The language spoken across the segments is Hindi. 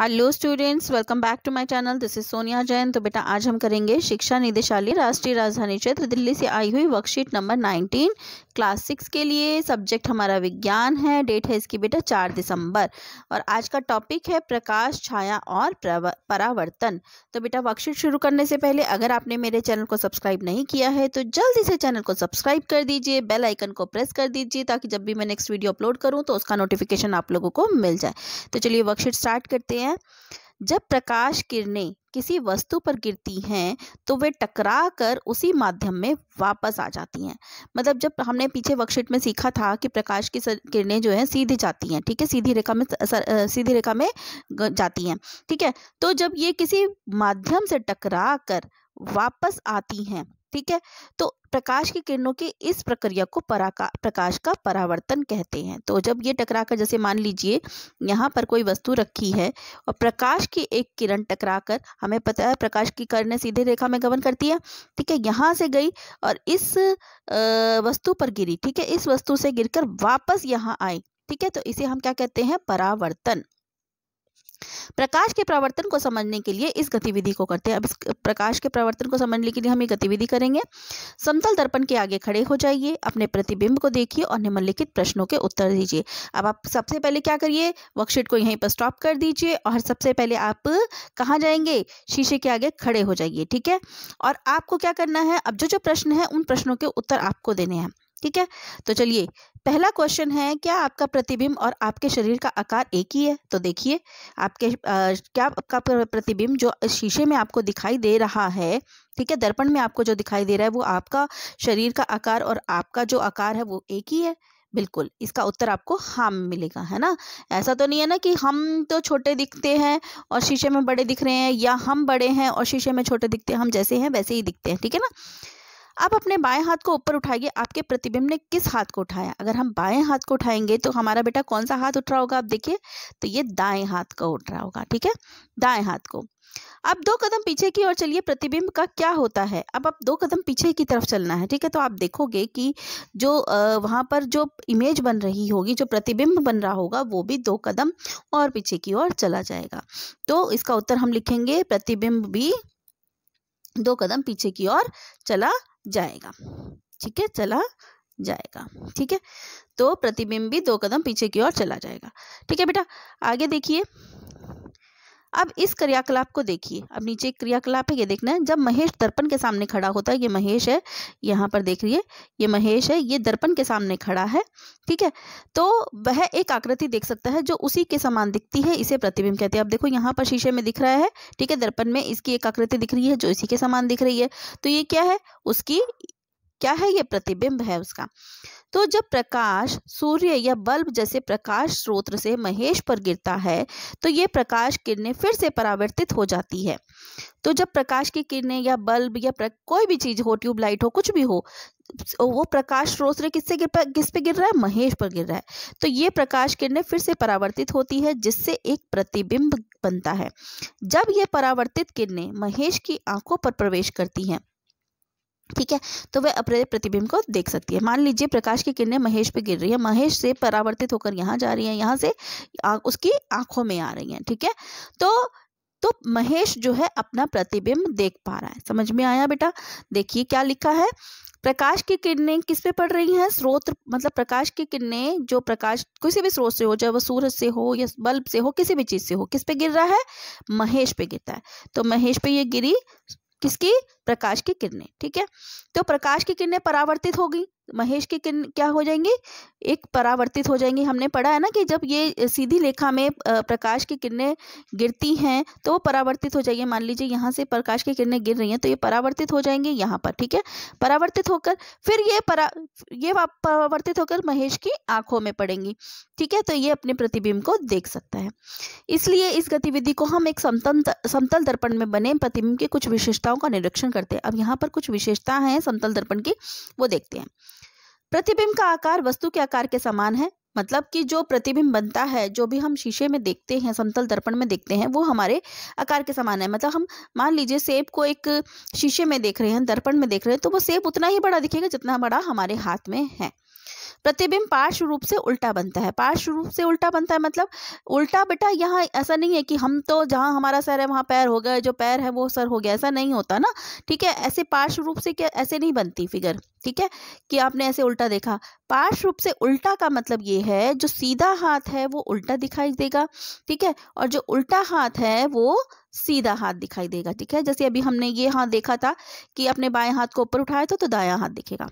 hello students welcome back to my channel this is Sonia Jain तो बेटा आज हम करेंगे शिक्षा निदेशालय राष्ट्रीय राजधानी क्षेत्र दिल्ली से आई हुई वर्कशीट नंबर 19 क्लास सिक्स के लिए सब्जेक्ट हमारा विज्ञान है डेट है इसकी बेटा चार दिसंबर और आज का टॉपिक है प्रकाश छाया और परावर्तन तो बेटा वर्कशीट शुरू करने से पहले अगर आपने मेरे चैनल को सब्सक्राइब नहीं किया है तो जल्दी से चैनल को सब्सक्राइब कर दीजिए बेल आइकन को प्रेस कर दीजिए ताकि जब भी मैं नेक्स्ट वीडियो अपलोड करूँ तो उसका नोटिफिकेशन आप लोगों को मिल जाए तो चलिए वर्कशीट स्टार्ट करते हैं है जब प्रकाश किरणें किसी वस्तु पर गिरती हैं तो वे टकरा कर उसी माध्यम में वापस आ जाती हैं मतलब जब हमने पीछे वर्कशीट में सीखा था कि प्रकाश की किरणें जो हैं सीधी जाती हैं ठीक है सीधी रेखा में सर, सीधी रेखा में जाती हैं ठीक है तो जब ये किसी माध्यम से टकरा कर वापस आती हैं ठीक है तो प्रकाश की किरणों की इस प्रक्रिया को पराका प्रकाश का परावर्तन कहते हैं तो जब ये टकरा कर जैसे मान लीजिए यहाँ पर कोई वस्तु रखी है और प्रकाश की एक किरण टकराकर हमें पता है प्रकाश की किरणें सीधे रेखा में गमन करती है ठीक है यहाँ से गई और इस वस्तु पर गिरी ठीक है इस वस्तु से गिरकर वापस यहाँ आई ठीक है तो इसे हम क्या कहते हैं परावर्तन प्रकाश के प्रवर्तन को समझने के लिए इस गतिविधि को करते हैं अब इस प्रकाश के प्रवर्तन को समझने के लिए हम ये गतिविधि करेंगे समतल दर्पण के आगे खड़े हो जाइए अपने प्रतिबिंब को देखिए और निम्नलिखित प्रश्नों के उत्तर दीजिए अब आप सबसे पहले क्या करिए वर्कशीट को यहीं पर स्टॉप कर दीजिए और सबसे पहले आप कहाँ जाएंगे शीशे के आगे खड़े हो जाइए ठीक है और आपको क्या करना है अब जो जो प्रश्न है उन प्रश्नों के उत्तर आपको देने हैं ठीक है तो चलिए पहला क्वेश्चन है क्या आपका प्रतिबिंब और आपके शरीर का आकार एक ही है तो देखिए आपके आ, क्या आपका प्रतिबिंब जो शीशे में आपको दिखाई दे रहा है ठीक है दर्पण में आपको जो दिखाई दे रहा है वो आपका शरीर का आकार और आपका जो आकार है वो एक ही है बिल्कुल इसका उत्तर आपको हम मिलेगा है ना ऐसा तो नहीं है ना कि हम तो छोटे दिखते हैं और शीशे में बड़े दिख रहे हैं या हम बड़े हैं और शीशे में छोटे दिखते हैं हम जैसे हैं वैसे ही दिखते हैं ठीक है ना आप अपने बाएं हाथ को ऊपर उठाइए आपके प्रतिबिंब ने किस हाथ को उठाया अगर हम बाएं हाथ को उठाएंगे तो हमारा बेटा कौन सा हाथ उठ रहा होगा आप देखिए तो ये दाएं हाथ को उठ रहा होगा ठीक है दाएं हाथ को अब दो कदम पीछे की ओर चलिए प्रतिबिंब का क्या होता है अब आप दो कदम पीछे की तरफ चलना है ठीक है तो आप देखोगे कि जो वहां पर जो इमेज बन रही होगी जो प्रतिबिंब बन रहा होगा वो भी दो कदम और पीछे की ओर चला जाएगा तो इसका उत्तर हम लिखेंगे प्रतिबिंब भी दो कदम पीछे की ओर चला जाएगा ठीक है चला जाएगा ठीक है तो प्रतिबिंब भी दो कदम पीछे की ओर चला जाएगा ठीक है बेटा आगे देखिए अब इस क्रियाकलाप को देखिए अब नीचे एक क्रियाकलाप है ये देखना है जब महेश दर्पण के सामने खड़ा होता है ये महेश है यहाँ पर देख रही है ये महेश है ये दर्पण के सामने खड़ा है ठीक है तो वह एक आकृति देख सकता है जो उसी के समान दिखती है इसे प्रतिबिंब कहते हैं अब देखो यहाँ पर शीशे में दिख रहा है ठीक है दर्पण में इसकी एक आकृति दिख रही है जो इसी के समान दिख रही है तो ये क्या है उसकी क्या है ये प्रतिबिंब है उसका तो जब प्रकाश सूर्य या बल्ब जैसे प्रकाश स्रोत से महेश पर गिरता है तो ये प्रकाश किरणें फिर से परावर्तित हो जाती है तो जब प्रकाश की किरणें या बल्ब या कोई भी चीज़ हो ट्यूबलाइट हो कुछ भी हो वो प्रकाश स्रोत किससे गिर पर किस पे गिर रहा है महेश पर गिर रहा है तो ये प्रकाश किरणें फिर से परावर्तित होती है जिससे एक प्रतिबिंब बनता है जब ये परावर्तित किरणें महेश की आंखों पर प्रवेश करती हैं ठीक है तो वह अपने प्रतिबिंब को देख सकती है मान लीजिए प्रकाश की किरणें महेश पे गिर रही है महेश से परावर्तित होकर यहाँ जा रही है यहाँ से आ, उसकी आंखों में आ रही है ठीक है तो तो महेश जो है अपना प्रतिबिंब देख पा रहा है समझ में आया बेटा देखिए क्या लिखा है प्रकाश की किरणें किस पे पड़ रही हैं स्रोत मतलब प्रकाश की किरणें जो प्रकाश किसी भी स्रोत से हो चाहे वह सूरज से हो या बल्ब से हो किसी भी चीज से हो किस पे गिर रहा है महेश पे गिरता है तो महेश पे ये गिरी किसकी प्रकाश की किरणें ठीक है तो प्रकाश की किरणें परावर्तित होगी महेश की किरण क्या हो जाएंगी एक परावर्तित हो जाएंगी हमने पढ़ा है ना कि जब ये सीधी रेखा में प्रकाश की किरणें गिरती हैं तो वो परावर्तित हो जाएगी मान लीजिए यहाँ से प्रकाश की किरणें गिर रही हैं तो ये परावर्तित हो जाएंगे यहाँ पर ठीक है परावर्तित होकर फिर ये परा ये परावर्तित होकर महेश की आंखों में पड़ेंगी ठीक है तो ये अपने प्रतिबिंब को देख सकता है इसलिए इस गतिविधि को हम एक समतल समतल दर्पण में बने प्रतिबिंब की कुछ विशेषताओं का निरीक्षण दर्पण करते हैं अब यहाँ पर कुछ विशेषता है समतल दर्पण की वो देखते हैं प्रतिबिंब का आकार वस्तु के आकार के समान है मतलब कि जो प्रतिबिंब बनता है जो भी हम शीशे में देखते हैं समतल दर्पण में देखते हैं वो हमारे आकार के समान है मतलब हम मान लीजिए सेब को एक शीशे में देख रहे हैं दर्पण में देख रहे हैं तो वो सेब उतना ही बड़ा दिखेगा जितना बड़ा हमारे हाथ में है प्रतिबिंब पार्श्व रूप से उल्टा बनता है पार्श्व रूप से उल्टा बनता है मतलब उल्टा बेटा यहाँ ऐसा नहीं है कि हम तो जहाँ हमारा सर है वहाँ पैर हो गया जो पैर है वो सर हो गया ऐसा नहीं होता ना ठीक है ऐसे पार्श्व रूप से क्या ऐसे नहीं बनती फिगर ठीक है कि आपने ऐसे उल्टा देखा पार्श्व रूप से उल्टा का मतलब ये है जो सीधा हाथ है वो उल्टा दिखाई देगा ठीक है और जो उल्टा हाथ है वो सीधा हाथ दिखाई देगा ठीक है जैसे अभी हमने ये हाथ देखा था कि अपने बाएं हाथ को ऊपर उठाया था तो दाया हाथ दिखेगा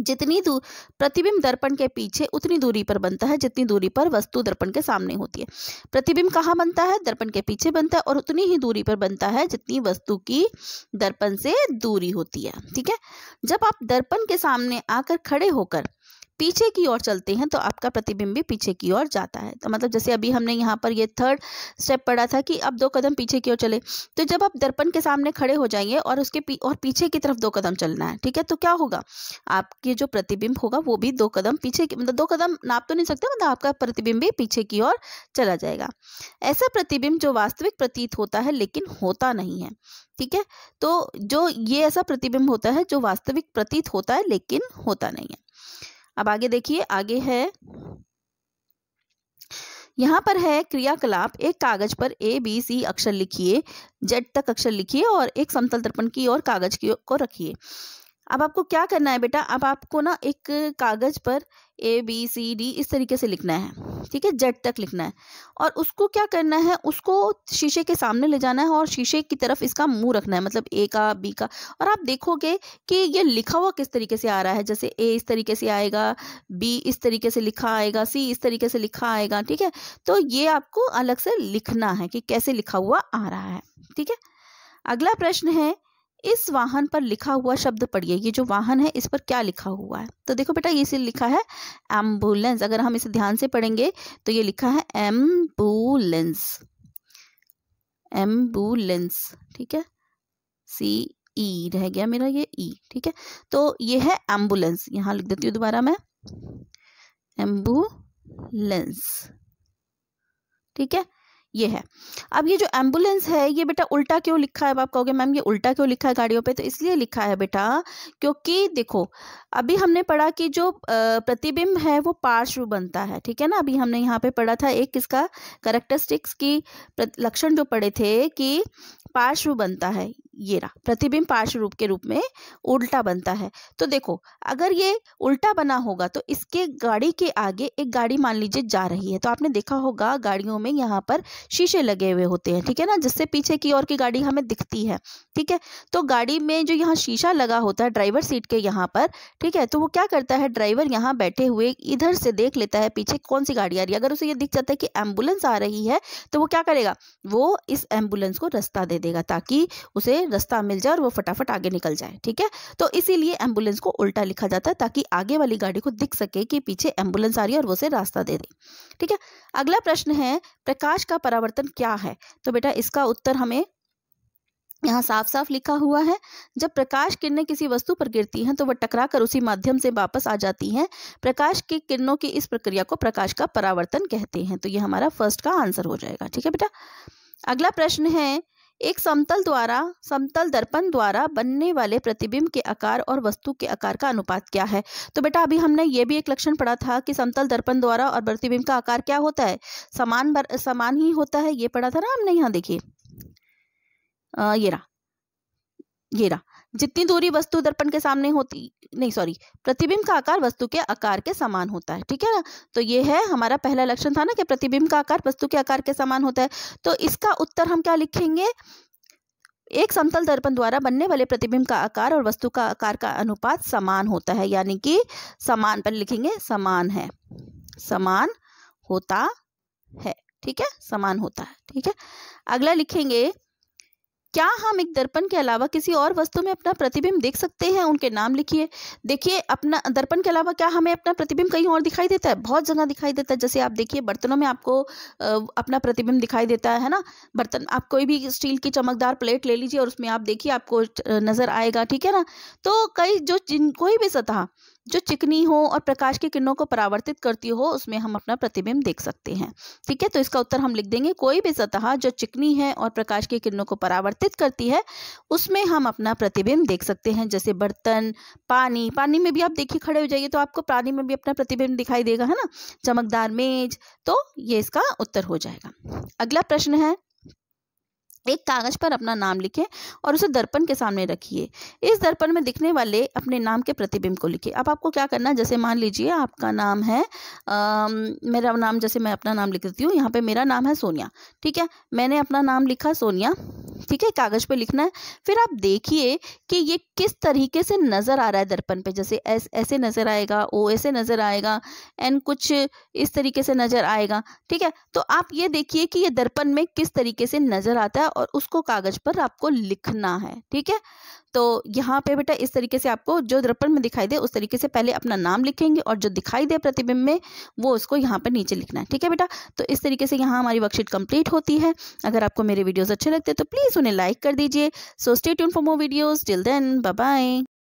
जितनी दूर प्रतिबिंब दर्पण के पीछे उतनी दूरी पर बनता है जितनी दूरी पर वस्तु दर्पण के सामने होती है प्रतिबिंब कहाँ बनता है दर्पण के पीछे बनता है और उतनी ही दूरी पर बनता है जितनी वस्तु की दर्पण से दूरी होती है ठीक है जब आप दर्पण के सामने आकर खड़े होकर पीछे की ओर चलते हैं तो आपका प्रतिबिंब भी पीछे की ओर जाता है तो मतलब जैसे अभी हमने यहाँ पर ये थर्ड स्टेप पढ़ा था कि अब दो कदम पीछे की ओर चले तो जब आप दर्पण के सामने खड़े हो जाएंगे और उसके पी, और पीछे की तरफ दो कदम चलना है ठीक है तो क्या होगा आपके जो प्रतिबिंब होगा वो भी दो कदम पीछे की मतलब दो कदम नाप तो नहीं सकते मतलब आपका प्रतिबिंब भी पीछे की ओर चला जाएगा ऐसा प्रतिबिंब जो वास्तविक प्रतीत होता है लेकिन होता नहीं है ठीक है तो जो ये ऐसा प्रतिबिंब होता है जो वास्तविक प्रतीत होता है लेकिन होता नहीं है अब आगे देखिए आगे है यहाँ पर है क्रियाकलाप एक कागज पर ए बी सी अक्षर लिखिए जेड तक अक्षर लिखिए और एक समतल दर्पण की ओर कागज की को रखिए अब आपको क्या करना है बेटा अब आपको ना एक कागज़ पर ए बी सी डी इस तरीके से लिखना है ठीक है जेड तक लिखना है और उसको क्या करना है उसको शीशे के सामने ले जाना है और शीशे की तरफ इसका मुंह रखना है मतलब ए का बी का और आप देखोगे कि ये लिखा हुआ किस तरीके से आ रहा है जैसे ए इस तरीके से आएगा बी इस तरीके से लिखा आएगा सी इस तरीके से लिखा आएगा ठीक है तो ये आपको अलग से लिखना है कि कैसे लिखा हुआ आ रहा है ठीक है अगला प्रश्न है इस वाहन पर लिखा हुआ शब्द पढ़िए ये जो वाहन है इस पर क्या लिखा हुआ है तो देखो बेटा इसे लिखा है एम्बुलेंस अगर हम इसे ध्यान से पढ़ेंगे तो ये लिखा है एम्बुलेंस एम्बुलेंस ठीक है सी ई रह गया मेरा ये ई ठीक है तो ये है एम्बुलेंस यहां लिख देती हूँ दोबारा मैं एम्बुलेंस ठीक है ये है अब ये जो एम्बुलेंस है ये बेटा उल्टा क्यों लिखा है अब आप कहोगे मैम ये उल्टा क्यों लिखा है गाड़ियों पे तो इसलिए लिखा है बेटा क्योंकि देखो अभी हमने पढ़ा कि जो प्रतिबिंब है वो पार्श्व बनता है ठीक है ना अभी हमने यहाँ पे पढ़ा था एक किसका करेक्टरिस्टिक्स की लक्षण जो पढ़े थे कि पार्श्व बनता है ये रहा प्रतिबिंब पार्श्व रूप के रूप में उल्टा बनता है तो देखो अगर ये उल्टा बना होगा तो इसके गाड़ी के आगे एक गाड़ी मान लीजिए जा रही है तो आपने देखा होगा गाड़ियों में यहाँ पर शीशे लगे हुए होते हैं ठीक है ना जिससे पीछे की ओर की गाड़ी हमें दिखती है ठीक है तो गाड़ी में जो यहाँ शीशा लगा होता है ड्राइवर सीट के यहाँ पर ठीक है तो वो क्या करता है ड्राइवर यहाँ बैठे हुए इधर से देख लेता है पीछे कौन सी गाड़ी आ रही है अगर उसे ये दिख जाता है कि एम्बुलेंस आ रही है तो वो क्या करेगा वो इस एम्बुलेंस को रास्ता दे देगा ताकि उसे उन्हें रास्ता मिल जाए और वो फटाफट आगे निकल जाए ठीक है तो इसीलिए एम्बुलेंस को उल्टा लिखा जाता है ताकि आगे वाली गाड़ी को दिख सके कि पीछे एम्बुलेंस आ रही है और वो उसे रास्ता दे दे ठीक है अगला प्रश्न है प्रकाश का परावर्तन क्या है तो बेटा इसका उत्तर हमें यहाँ साफ साफ लिखा हुआ है जब प्रकाश किरणें किसी वस्तु पर गिरती हैं तो वह टकरा कर उसी माध्यम से वापस आ जाती हैं प्रकाश के किरणों की इस प्रक्रिया को प्रकाश का परावर्तन कहते हैं तो ये हमारा फर्स्ट का आंसर हो जाएगा ठीक है बेटा अगला प्रश्न है एक समतल द्वारा समतल दर्पण द्वारा बनने वाले प्रतिबिंब के आकार और वस्तु के आकार का अनुपात क्या है तो बेटा अभी हमने ये भी एक लक्षण पढ़ा था कि समतल दर्पण द्वारा और प्रतिबिंब का आकार क्या होता है समान बर, समान ही होता है ये पढ़ा था ना हमने यहाँ देखिए ये रहा ये रहा जितनी दूरी वस्तु दर्पण के सामने होती नहीं सॉरी प्रतिबिंब का आकार वस्तु के आकार के समान होता है ठीक है ना तो ये है हमारा पहला लक्षण था ना कि प्रतिबिंब का आकार वस्तु के आकार के समान होता है तो इसका उत्तर हम क्या लिखेंगे एक समतल दर्पण द्वारा बनने वाले प्रतिबिंब का आकार और वस्तु का आकार का अनुपात समान होता है यानी कि समान पर लिखेंगे समान है समान होता है ठीक है समान होता है ठीक है अगला लिखेंगे क्या हम एक दर्पण के अलावा किसी और वस्तु में अपना प्रतिबिंब देख सकते हैं उनके नाम लिखिए देखिए अपना दर्पण के अलावा क्या हमें अपना प्रतिबिंब कहीं और दिखाई देता है बहुत जगह दिखाई देता है जैसे आप देखिए बर्तनों में आपको अपना प्रतिबिंब दिखाई देता है ना बर्तन आप कोई भी स्टील की चमकदार प्लेट ले लीजिए और उसमें आप देखिए आपको नज़र आएगा ठीक है ना तो कई जो कोई भी सतह जो चिकनी हो और प्रकाश के किरणों को परावर्तित करती हो उसमें हम अपना प्रतिबिंब देख सकते हैं ठीक है तो इसका उत्तर हम लिख देंगे कोई भी सतह जो चिकनी है और प्रकाश की किरणों को परावर्तित करती है उसमें हम अपना प्रतिबिंब देख सकते हैं जैसे बर्तन पानी पानी में भी आप देखिए खड़े हो जाइए तो आपको पानी में भी अपना प्रतिबिंब दिखाई देगा है ना चमकदार मेज तो ये इसका उत्तर हो जाएगा अगला प्रश्न है एक कागज पर अपना नाम लिखें और उसे दर्पण के सामने रखिए इस दर्पण में दिखने वाले अपने नाम के प्रतिबिंब को लिखिए अब आपको क्या करना है जैसे मान लीजिए आपका नाम है आ, मेरा नाम जैसे मैं अपना नाम लिख देती हूँ यहाँ पे मेरा नाम है सोनिया ठीक है मैंने अपना नाम लिखा सोनिया ठीक है कागज़ पे लिखना है फिर आप देखिए कि ये किस तरीके से नज़र आ रहा है दर्पण पे जैसे एस ऐसे नज़र आएगा ओ ऐसे नज़र आएगा एंड कुछ इस तरीके से नज़र आएगा ठीक है तो आप ये देखिए कि ये दर्पण में किस तरीके से नज़र आता है और उसको कागज़ पर आपको लिखना है ठीक है तो यहाँ पे बेटा इस तरीके से आपको जो दर्पण में दिखाई दे उस तरीके से पहले अपना नाम लिखेंगे और जो दिखाई दे प्रतिबिंब में वो उसको यहाँ पर नीचे लिखना है ठीक है बेटा तो इस तरीके से यहाँ हमारी वर्कशीट कंप्लीट होती है अगर आपको मेरे वीडियोज़ अच्छे लगते तो प्लीज़ उन्हें लाइक कर दीजिए so stay tune for more videos till then bye